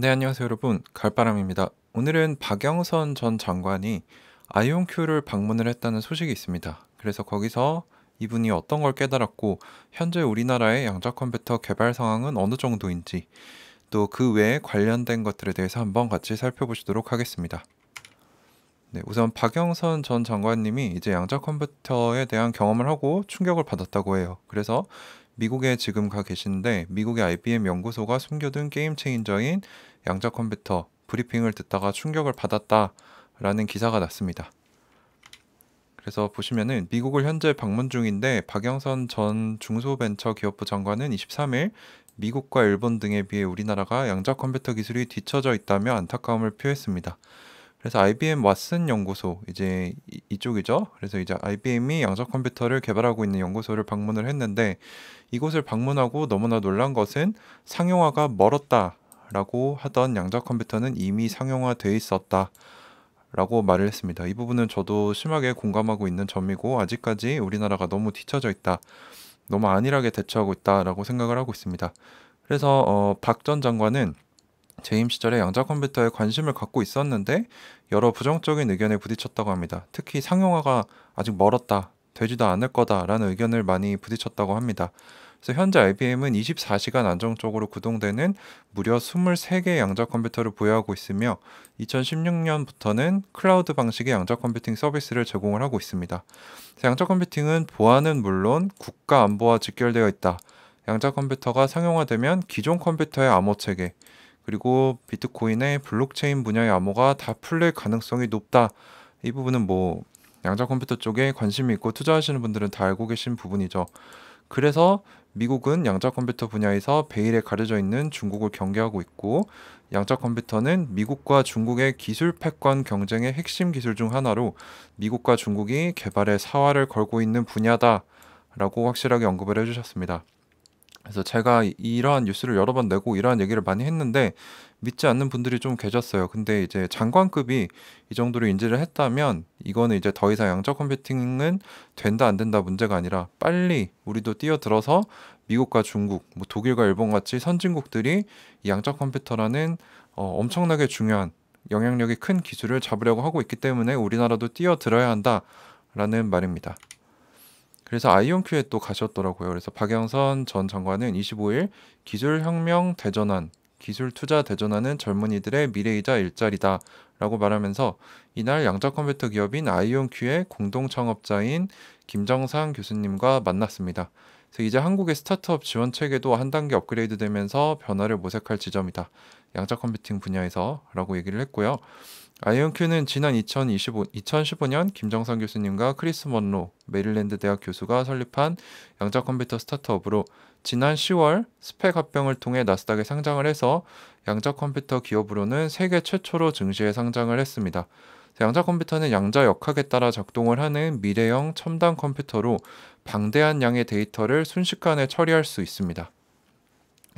네, 안녕하세요, 여러분. 갈바람입니다. 오늘은 박영선 전 장관이 아이온큐를 방문을 했다는 소식이 있습니다. 그래서 거기서 이분이 어떤 걸 깨달았고 현재 우리나라의 양자 컴퓨터 개발 상황은 어느 정도인지 또 그 외에 관련된 것들에 대해서 한번 같이 살펴보시도록 하겠습니다. 네, 우선 박영선 전 장관님이 이제 양자 컴퓨터에 대한 경험을 하고 충격을 받았다고 해요. 그래서 미국에 지금 가 계신데 미국의 IBM 연구소가 숨겨둔 게임 체인저인 양자 컴퓨터 브리핑을 듣다가 충격을 받았다라는 기사가 났습니다. 그래서 보시면은 미국을 현재 방문 중인데 박영선 전 중소벤처기업부 장관은 23일 미국과 일본 등에 비해 우리나라가 양자 컴퓨터 기술이 뒤처져 있다며 안타까움을 표했습니다. 그래서 IBM 왓슨 연구소 이제 이쪽이죠. 그래서 이제 IBM이 양자 컴퓨터를 개발하고 있는 연구소를 방문을 했는데 이곳을 방문하고 너무나 놀란 것은 상용화가 멀었다. 라고 하던 양자 컴퓨터는 이미 상용화돼 있었다. 라고 말을 했습니다. 이 부분은 저도 심하게 공감하고 있는 점이고 아직까지 우리나라가 너무 뒤처져 있다. 너무 안일하게 대처하고 있다라고 생각을 하고 있습니다. 그래서 어, 박전 장관은 재임 시절에 양자 컴퓨터에 관심을 갖고 있었는데 여러 부정적인 의견에 부딪혔다고 합니다. 특히 상용화가 아직 멀었다, 되지도 않을 거다라는 의견을 많이 부딪혔다고 합니다. 그래서 현재 IBM은 24시간 안정적으로 구동되는 무려 23개의 양자 컴퓨터를 보유하고 있으며 2016년부터는 클라우드 방식의 양자 컴퓨팅 서비스를 제공을 하고 있습니다. 양자 컴퓨팅은 보안은 물론 국가 안보와 직결되어 있다. 양자 컴퓨터가 상용화되면 기존 컴퓨터의 암호 체계 그리고 비트코인의 블록체인 분야의 암호가 다 풀릴 가능성이 높다. 이 부분은 뭐 양자 컴퓨터 쪽에 관심이 있고 투자하시는 분들은 다 알고 계신 부분이죠. 그래서 미국은 양자 컴퓨터 분야에서 베일에 가려져 있는 중국을 경계하고 있고 양자 컴퓨터는 미국과 중국의 기술 패권 경쟁의 핵심 기술 중 하나로 미국과 중국이 개발에 사활을 걸고 있는 분야다라고 확실하게 언급을 해주셨습니다. 그래서 제가 이러한 뉴스를 여러 번 내고 이러한 얘기를 많이 했는데 믿지 않는 분들이 좀 계셨어요. 근데 이제 장관급이 이 정도로 인지를 했다면 이거는 이제 더 이상 양적 컴퓨팅은 된다 안 된다 문제가 아니라 빨리 우리도 뛰어들어서 미국과 중국, 뭐 독일과 일본 같이 선진국들이 이 양적 컴퓨터라는 어, 엄청나게 중요한 영향력이 큰 기술을 잡으려고 하고 있기 때문에 우리나라도 뛰어들어야 한다라는 말입니다. 그래서 아이온큐에 또 가셨더라고요. 그래서 박영선 전 장관은 25일 기술혁명 대전환, 기술 투자 대전환은 젊은이들의 미래이자 일자리다 라고 말하면서 이날 양자 컴퓨터 기업인 아이온큐의 공동 창업자인 김정상 교수님과 만났습니다. 그래서 이제 한국의 스타트업 지원 체계도 한 단계 업그레이드되면서 변화를 모색할 지점이다. 양자 컴퓨팅 분야에서라고 얘기를 했고요. 아이언큐는 지난 2025, 2015년 김정선 교수님과 크리스 먼로 메릴랜드 대학 교수가 설립한 양자 컴퓨터 스타트업으로 지난 10월 스펙 합병을 통해 나스닥에 상장을 해서 양자 컴퓨터 기업으로는 세계 최초로 증시에 상장을 했습니다. 양자 컴퓨터는 양자 역학에 따라 작동을 하는 미래형 첨단 컴퓨터로 방대한 양의 데이터를 순식간에 처리할 수 있습니다.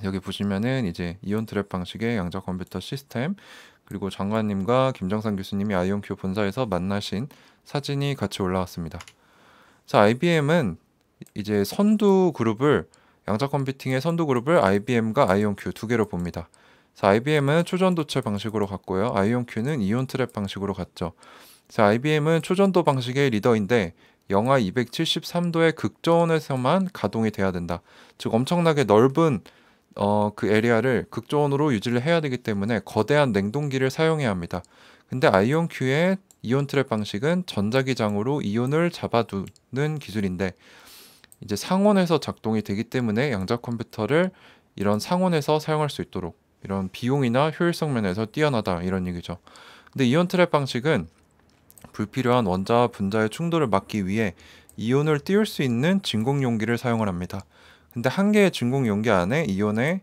여기 보시면은 이제 이온 트랩 방식의 양자 컴퓨터 시스템 그리고 장관님과 김정상 교수님이 아이온큐 본사에서 만나신 사진이 같이 올라왔습니다. 자, IBM은 이제 선두 그룹을 양자 컴퓨팅의 선두 그룹을 IBM과 아이온큐 두 개로 봅니다. 자, IBM은 초전도체 방식으로 갔고요. i 이온 q 는 이온 트랩 방식으로 갔죠. 자, IBM은 초전도 방식의 리더인데 영하 273도의 극저온에서만 가동이 돼야 된다. 즉 엄청나게 넓은 어, 그 에리아를 극저온으로 유지를 해야 되기 때문에 거대한 냉동기를 사용해야 합니다. 근데 i 이온 q 의 이온 트랩 방식은 전자기장으로 이온을 잡아두는 기술인데 이제 상온에서 작동이 되기 때문에 양자 컴퓨터를 이런 상온에서 사용할 수 있도록 이런 비용이나 효율성 면에서 뛰어나다 이런 얘기죠. 근데 이온 트랩 방식은 불필요한 원자와 분자의 충돌을 막기 위해 이온을 띄울 수 있는 진공 용기를 사용을 합니다. 근데 한 개의 진공 용기 안에 이온의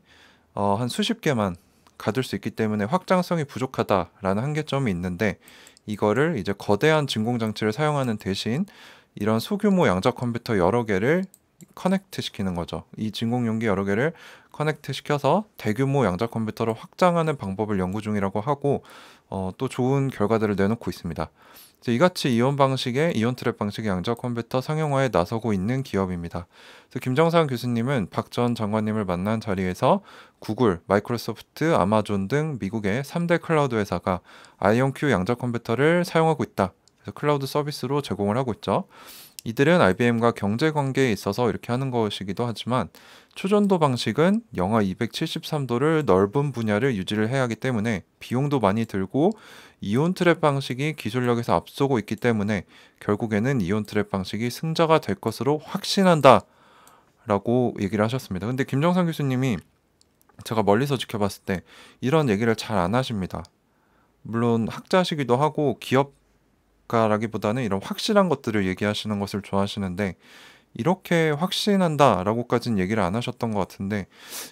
어, 한 수십 개만 가둘 수 있기 때문에 확장성이 부족하다라는 한계점이 있는데 이거를 이제 거대한 진공 장치를 사용하는 대신 이런 소규모 양자 컴퓨터 여러 개를 커넥트 시키는 거죠. 이 진공 용기 여러 개를 커넥트 시켜서 대규모 양자 컴퓨터를 확장하는 방법을 연구 중이라고 하고 어, 또 좋은 결과들을 내놓고 있습니다. 이같이 이온 방식의 이온 트랩 방식의 양자 컴퓨터 상용화에 나서고 있는 기업입니다. 김정상 교수님은 박 전 장관님을 만난 자리에서 구글, 마이크로소프트, 아마존 등 미국의 3대 클라우드 회사가 아이온큐 양자 컴퓨터를 사용하고 있다. 그래서 클라우드 서비스로 제공을 하고 있죠. 이들은 IBM과 경제 관계에 있어서 이렇게 하는 것이기도 하지만 초전도 방식은 영하 273도를 넓은 분야를 유지를 해야 하기 때문에 비용도 많이 들고 이온 트랩 방식이 기술력에서 앞서고 있기 때문에 결국에는 이온 트랩 방식이 승자가 될 것으로 확신한다. 라고 얘기를 하셨습니다. 근데 김정상 교수님이 제가 멀리서 지켜봤을 때 이런 얘기를 잘 안 하십니다. 물론 학자시기도 하고 기업 작가라기보다는 이런 확실한 것들을 얘기하시는 것을 좋아하시는데 이렇게 확신한다라고까지는 얘기를 안 하셨던 것 같은데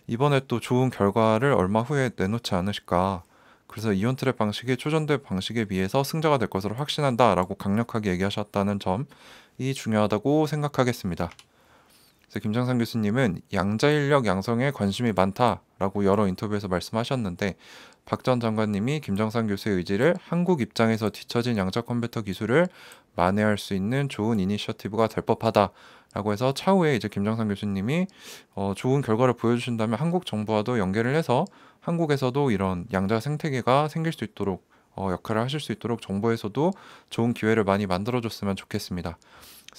이번에 또 좋은 결과를 얼마 후에 내놓지 않으실까 그래서 이온트랩 방식이 초전대 방식에 비해서 승자가 될 것으로 확신한다라고 강력하게 얘기하셨다는 점이 중요하다고 생각하겠습니다. 네, 김장산 교수님은 양자인력 양성에 관심이 많다라고 여러 인터뷰에서 말씀하셨는데 박 전 장관님이 김정상 교수의 의지를 한국 입장에서 뒤처진 양자 컴퓨터 기술을 만회할 수 있는 좋은 이니셔티브가 될 법하다라고 해서 차후에 이제 김정상 교수님이 어, 좋은 결과를 보여주신다면 한국 정부와도 연계를 해서 한국에서도 이런 양자 생태계가 생길 수 있도록 어, 역할을 하실 수 있도록 정부에서도 좋은 기회를 많이 만들어줬으면 좋겠습니다.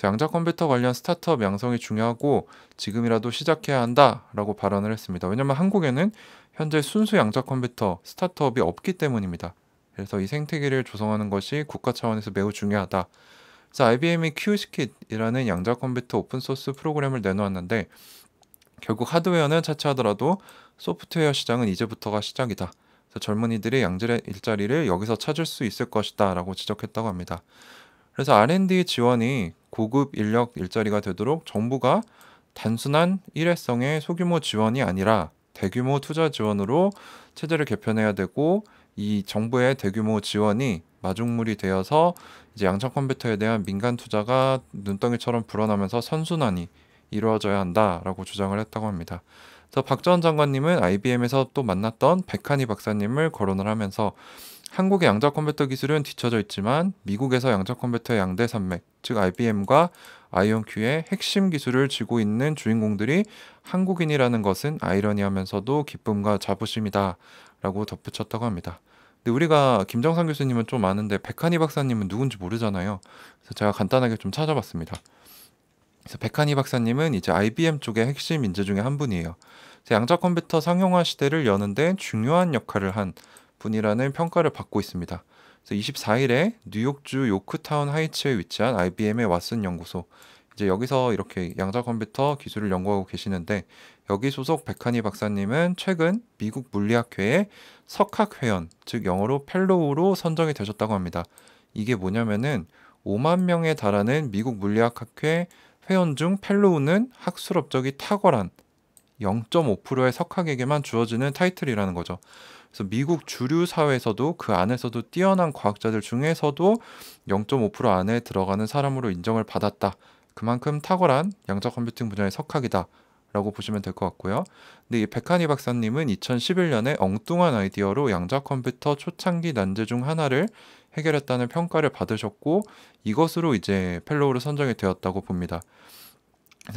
양자 컴퓨터 관련 스타트업 양성이 중요하고 지금이라도 시작해야 한다라고 발언을 했습니다. 왜냐하면 한국에는 현재 순수 양자 컴퓨터 스타트업이 없기 때문입니다. 그래서 이 생태계를 조성하는 것이 국가 차원에서 매우 중요하다. 그래서 IBM이 QSKIT이라는 양자 컴퓨터 오픈소스 프로그램을 내놓았는데 결국 하드웨어는 차치하더라도 소프트웨어 시장은 이제부터가 시작이다. 그래서 젊은이들이 양질의 일자리를 여기서 찾을 수 있을 것이다 라고 지적했다고 합니다. 그래서 R&D 지원이 고급 인력 일자리가 되도록 정부가 단순한 일회성의 소규모 지원이 아니라 대규모 투자 지원으로 체제를 개편해야 되고 이 정부의 대규모 지원이 마중물이 되어서 이제 양적 컴퓨터에 대한 민간 투자가 눈덩이처럼 불어나면서 선순환이 이루어져야 한다라고 주장을 했다고 합니다. 그래서 박전 장관님은 IBM에서 또 만났던 백한이 박사님을 거론을 하면서 한국의 양자 컴퓨터 기술은 뒤처져 있지만 미국에서 양자 컴퓨터의 양대 산맥, 즉 IBM과 i o n q 의 핵심 기술을 쥐고 있는 주인공들이 한국인이라는 것은 아이러니하면서도 기쁨과 자부심이다 라고 덧붙였다고 합니다. 근데 우리가 김정상 교수님은 좀 아는데 백한이 박사님은 누군지 모르잖아요. 그래서 제가 간단하게 좀 찾아봤습니다. 그래서 백한이 박사님은 이제 IBM 쪽의 핵심 인재 중에 한 분이에요. 양자 컴퓨터 상용화 시대를 여는데 중요한 역할을 한 분이라는 평가를 받고 있습니다. 그래서 24일에 뉴욕주 요크타운 하이츠에 위치한 IBM의 왓슨 연구소 이제 여기서 이렇게 양자 컴퓨터 기술을 연구하고 계시는데 여기 소속 백한이 박사님은 최근 미국 물리학회의 석학 회원 즉 영어로 펠로우로 선정이 되셨다고 합니다. 이게 뭐냐면은 5만 명에 달하는 미국 물리학학회 회원 중 펠로우는 학술 업적이 탁월한 0.5%의 석학에게만 주어지는 타이틀이라는 거죠. 그래서 미국 주류 사회에서도 그 안에서도 뛰어난 과학자들 중에서도 0.5% 안에 들어가는 사람으로 인정을 받았다. 그만큼 탁월한 양자 컴퓨팅 분야의 석학이다. 라고 보시면 될 것 같고요. 근데 이 백한이 박사님은 2011년에 엉뚱한 아이디어로 양자 컴퓨터 초창기 난제 중 하나를 해결했다는 평가를 받으셨고 이것으로 이제 펠로우로 선정이 되었다고 봅니다.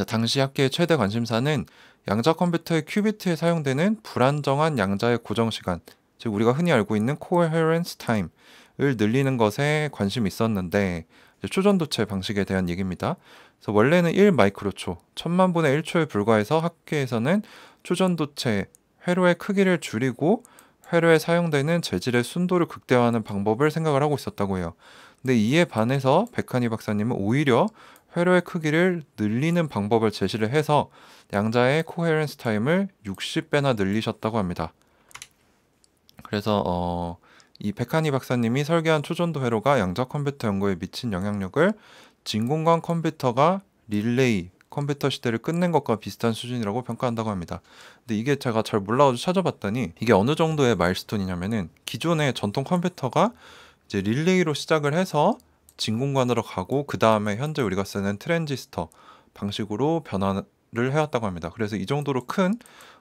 당시 학계의 최대 관심사는 양자 컴퓨터의 큐비트에 사용되는 불안정한 양자의 고정 시간, 즉 우리가 흔히 알고 있는 coherence time을 늘리는 것에 관심이 있었는데 초전도체 방식에 대한 얘기입니다. 그래서 원래는 1 마이크로초, 천만 분의 1초에 불과해서 학계에서는 초전도체 회로의 크기를 줄이고 회로에 사용되는 재질의 순도를 극대화하는 방법을 생각을 하고 있었다고 해요. 근데 이에 반해서 백한이 박사님은 오히려 회로의 크기를 늘리는 방법을 제시를 해서 양자의 코헤런스 타임을 60배나 늘리셨다고 합니다. 그래서 어, 이백하니 박사님이 설계한 초전도 회로가 양자 컴퓨터 연구에 미친 영향력을 진공관 컴퓨터가 릴레이 컴퓨터 시대를 끝낸 것과 비슷한 수준이라고 평가한다고 합니다. 근데 이게 제가 잘 몰라가지고 찾아봤더니 이게 어느 정도의 마일스톤이냐면은 기존의 전통 컴퓨터가 이제 릴레이로 시작을 해서 진공관으로 가고 그 다음에 현재 우리가 쓰는 트랜지스터 방식으로 변화를 해왔다고 합니다. 그래서 이 정도로 큰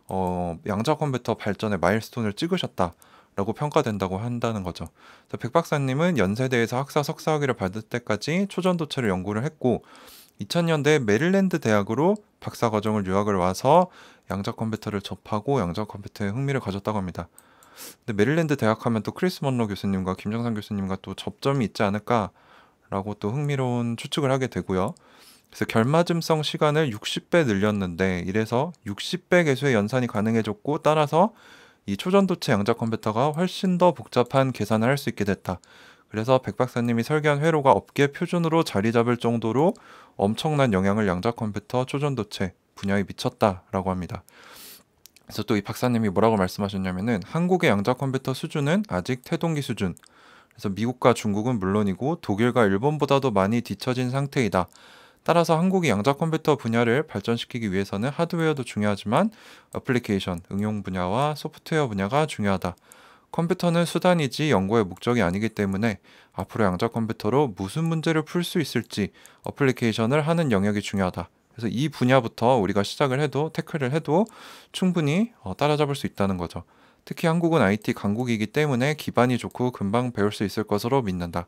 어, 양자 컴퓨터 발전의 마일스톤을 찍으셨다. 라고 평가된다고 한다는 거죠. 백 박사님은 연세대에서 학사 석사학위를 받을 때까지 초전도체를 연구를 했고 2000년대 메릴랜드 대학으로 박사 과정을 유학을 와서 양자 컴퓨터를 접하고 양자 컴퓨터에 흥미를 가졌다고 합니다. 근데 메릴랜드 대학 하면 또 크리스 먼로 교수님과 김정상 교수님과 또 접점이 있지 않을까 라고 또 흥미로운 추측을 하게 되고요. 그래서 결맞음성 시간을 60배 늘렸는데 이래서 60배 개수의 연산이 가능해졌고 따라서 이 초전도체 양자 컴퓨터가 훨씬 더 복잡한 계산을 할 수 있게 됐다. 그래서 백 박사님이 설계한 회로가 업계 표준으로 자리 잡을 정도로 엄청난 영향을 양자 컴퓨터 초전도체 분야에 미쳤다라고 합니다. 그래서 또 이 박사님이 뭐라고 말씀하셨냐면은 한국의 양자 컴퓨터 수준은 아직 태동기 수준, 그래서 미국과 중국은 물론이고 독일과 일본보다도 많이 뒤처진 상태이다. 따라서 한국이 양자 컴퓨터 분야를 발전시키기 위해서는 하드웨어도 중요하지만 어플리케이션, 응용 분야와 소프트웨어 분야가 중요하다. 컴퓨터는 수단이지 연구의 목적이 아니기 때문에 앞으로 양자 컴퓨터로 무슨 문제를 풀 수 있을지 어플리케이션을 하는 영역이 중요하다. 그래서 이 분야부터 우리가 시작을 해도 태클을 해도 충분히 어, 따라잡을 수 있다는 거죠. 특히 한국은 IT 강국이기 때문에 기반이 좋고 금방 배울 수 있을 것으로 믿는다.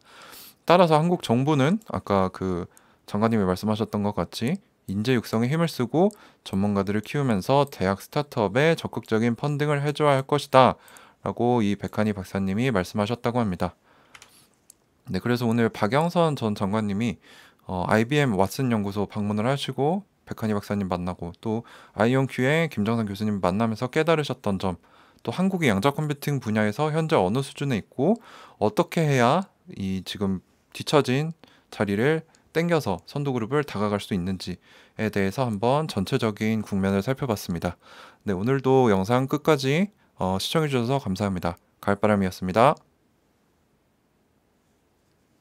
따라서 한국 정부는 아까 그 장관님이 말씀하셨던 것 같이 인재 육성에 힘을 쓰고 전문가들을 키우면서 대학 스타트업에 적극적인 펀딩을 해줘야 할 것이다. 라고 이 백한이 박사님이 말씀하셨다고 합니다. 네, 그래서 오늘 박영선 전 장관님이 어, IBM 왓슨 연구소 방문을 하시고 백한이 박사님 만나고 또 아이온큐의 김정선 교수님 만나면서 깨달으셨던 점 또한국의 양자 컴퓨팅 분야에서 현재 어느 수준에 있고 어떻게 해야 이 지금 뒤처진 자리를 땡겨서 선두 그룹을 다가갈 수 있는지에 대해서 한번 전체적인 국면을 살펴봤습니다. 네, 오늘도 영상 끝까지 어, 시청해 주셔서 감사합니다. 갈바람이었습니다